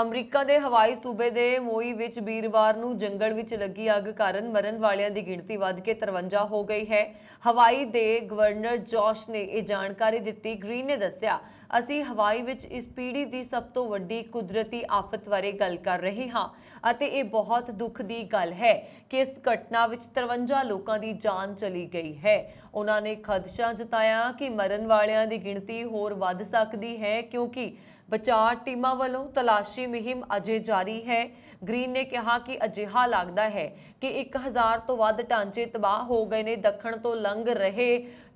America ਦੇ ਹਵਾਈ ਸੂਬੇ ਦੇ ਮੋਈ ਵਿੱਚ ਵੀਰਵਾਰ ਨੂੰ ਜੰਗਲ ਵਿੱਚ ਲੱਗੀ ਅੱਗ ਕਾਰਨ ਮਰਨ ਵਾਲਿਆਂ ਦੀ ਗਿਣਤੀ ਵੱਧ ਕੇ 53 ਹੋ ਗਈ ਹੈ ਹਵਾਈ ਦੇ ਗਵਰਨਰ ਜੋਸ਼ ਨੇ ਇਹ ਜਾਣਕਾਰੀ ਦਿੱਤੀ ਗ੍ਰੀਨ ਨੇ ਦੱਸਿਆ ਅਸੀਂ ਹਵਾਈ ਵਿੱਚ ਇਸ ਪੀੜੀ ਦੀ ਸਭ ਤੋਂ ਵੱਡੀ ਕੁਦਰਤੀ ਆਫਤ ਬਾਰੇ ਗੱਲ ਕਰ ਰਹੇ ਹਾਂ ਅਤੇ ਇਹ ਬਹੁਤ ਦੁੱਖ ਦੀ ਗੱਲ ਹੈ ਕਿ ਇਸ ਘਟਨਾ ਵਿੱਚ 53 ਲੋਕਾਂ ਦੀ ਜਾਨ ਚਲੀ ਗਈ ਹੈ ਉਹਨਾਂ ਨੇ ਖਦਸ਼ਾ ਜਤਾਇਆ ਕਿ ਮਰਨ ਵਾਲਿਆਂ ਦੀ ਗਿਣਤੀ ਹੋਰ ਵੱਧ ਸਕਦੀ ਹੈ ਕਿਉਂਕਿ ਬਚਾਅ ਟੀਮਾਂ ਵੱਲੋਂ ਤਲਾਸ਼ੀ ਮਹਿੰਮ ਅਜੇ ਜਾਰੀ ਹੈ ਗ੍ਰੀਨ ਨੇ ਕਿਹਾ ਕਿ ਅਜਿਹਾ ਲੱਗਦਾ ਹੈ ਕਿ 1000 ਤੋਂ ਵੱਧ ਢਾਂਚੇ ਤਬਾਹ ਹੋ ਗਏ ਨੇ ਦੱਖਣ ਤੋਂ ਲੰਘ ਰਹੇ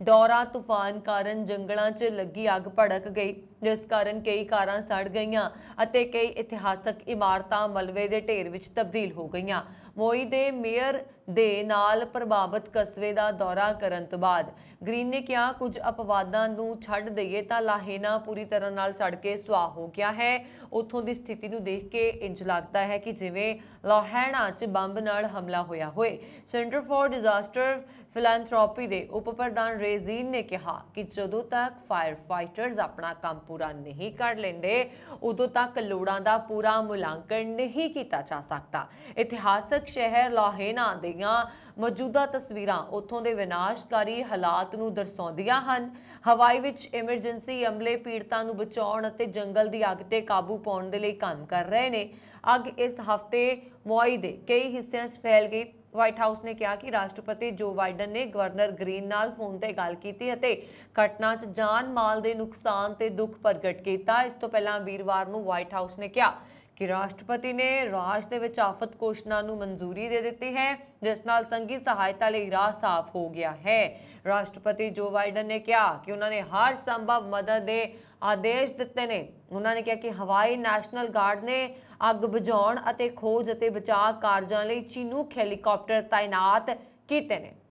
ਦੌਰਾ ਤੂਫਾਨ ਕਾਰਨ ਜੰਗਲਾਂ 'ਚ ਲੱਗੀ ਅੱਗ ਭੜਕ ਗਈ ਜਿਸ ਕਾਰਨ ਕਈ ਕਾਰਾਂ ਸੜ ਗਈਆਂ ਅਤੇ ਕਈ ਇਤਿਹਾਸਕ ਇਮਾਰਤਾਂ ਮਲਵੇ ਦੇ ਢੇਰ ਵਿੱਚ ਤਬਦੀਲ ਹੋ ਗਈਆਂ ਮੋਈ ਦੇ ਮੇਅਰ ਦੇ ਨਾਲ ਪ੍ਰਭਾਵਿਤ ਕਸਬੇ ਦਾ ਦੌਰਾ ਕਰਨ ਤੋਂ ਬਾਅਦ ਗ੍ਰੀਨ ਨੇ ਕਿਹਾ ਕੁਝ ਅਪਵਾਦਾਂ ਨੂੰ ਛੱਡ ਦਈਏ ਤਾਂ ਲਾਹੇਨਾ ਪੂਰੀ ਤਰ੍ਹਾਂ ਨਾਲ ਸੜ ਕੇ ਸੁਆਹ ਹੋ ਗਿਆ ਹੈ ਉੱਥੋਂ ਦੀ ਸਥਿਤੀ ਨੂੰ ਦੇਖ ਕੇ ਇੰਜ ਲੱਗਦਾ ਹੈ ਕਿ ਜਿਵੇਂ ਲਾਹੇਨਾ 'ਚ ਬੰਬ ਨਾਲ ਹਮਲਾ ਹੋਇਆ ਹੋਵੇ ਸੈਂਟਰ ਫਾਰ ਡਿਜ਼ਾਸਟਰ ਫਿਲੈਂਥ੍ਰੋਪੀ ਦੇ ਉਪ ਪ੍ਰਧਾਨ ਰੇਜ਼ੀਨ ਨੇ ਕਿਹਾ ਕਿ ਜਦੋਂ ਤੱਕ ਫਾਇਰ ਫਾਈਟਰਸ ਆਪਣਾ ਕੰਮ ਪੂਰਾ ਨਹੀਂ ਕਰ ਲੈਂਦੇ ਉਦੋਂ ਤੱਕ ਲੋੜਾਂ ਦਾ ਪੂਰਾ ਮੁਲਾਂਕਣ ਨਹੀਂ ਕੀਤਾ ਜਾ ਸਕਦਾ ਇਤਿਹਾਸਕ ਸ਼ਹਿਰ ਲਾਹੇਨਾ ਦੀਆਂ ਮੌਜੂਦਾ ਤਸਵੀਰਾਂ ਉੱਥੋਂ ਦੇ ਵਿਨਾਸ਼ਕਾਰੀ ਹਾਲਾਤ ਨੂੰ ਦਰਸਾਉਂਦੀਆਂ ਹਨ ਹਵਾਈ ਵਿੱਚ ਐਮਰਜੈਂਸੀ ਅਮਲੇ ਪੀੜਤਾਂ ਨੂੰ ਬਚਾਉਣ ਅਤੇ ਜੰਗਲ ਦੀ ਅੱਗ ਤੇ ਕਾਬੂ ਪਾਉਣ ਦੇ ਲਈ ਕੰਮ ਕਰ ਰਹੇ ਨੇ ਅੱਗ ਇਸ ਹਫਤੇ ਮੌਈ ਦੇ ਕਈ ਹਿੱਸਿਆਂ 'ਚ ਫੈਲ ਗਈ ਵਾਈਟ ਹਾਊਸ ਨੇ ਕਿਹਾ ਕਿ ਰਾਸ਼ਟਰਪਤੀ ਜੋ ਬਾਈਡਨ ਨੇ ਗਵਰਨਰ ਗ੍ਰੀਨ ਨਾਲ ਫੋਨ ਤੇ ਗੱਲ ਕੀਤੀ ਅਤੇ ਘਟਨਾ 'ਚ ਜਾਨ ਮਾਲ ਦੇ ਨੁਕਸਾਨ ਤੇ ਦੁੱਖ ਪ੍ਰਗਟ ਕੀਤਾ ਇਸ ਤੋਂ ਪਹਿਲਾਂ ਵੀਰਵਾਰ ਨੂੰ ਵਾਈਟ ਹਾਊਸ ਨੇ ਕਿਹਾ ਕਿ ਰਾਸ਼ਟਰਪਤੀ ਨੇ ਰਾਜ ਦੇ ਵਿੱਚ ਆਫਤ ਕੋਸ਼ਨਾ ਨੂੰ ਮਨਜ਼ੂਰੀ ਦੇ ਦਿੱਤੀ ਹੈ ਜਿਸ ਨਾਲ ਸੰਗੀ ਸਹਾਇਤਾ ਲਈ ਰਾਹ ਸਾਫ਼ ਹੋ ਗਿਆ ਹੈ ਰਾਸ਼ਟਰਪਤੀ ਜੋ ਬਾਈਡਨ ਨੇ ਕਿਹਾ ਕਿ ਉਹਨਾਂ ਨੇ ਹਰ ਸੰਭਵ ਮਦਦ ਦੇ ਆਦੇਸ਼ ਦਿੱਤੇ ਨੇ ਉਹਨਾਂ ਨੇ ਕਿਹਾ ਕਿ ਹਵਾਈ ਨੈਸ਼ਨਲ ਗਾਰਡ ਨੇ ਅੱਗ ਬੁਝਾਉਣ ਅਤੇ ਖੋਜ ਅਤੇ ਬਚਾਅ ਕਾਰਜਾਂ ਲਈ ਚੀਨੂ ਹੈਲੀਕਾਪਟਰ ਤਾਇਨਾਤ ਕੀਤੇ ਨੇ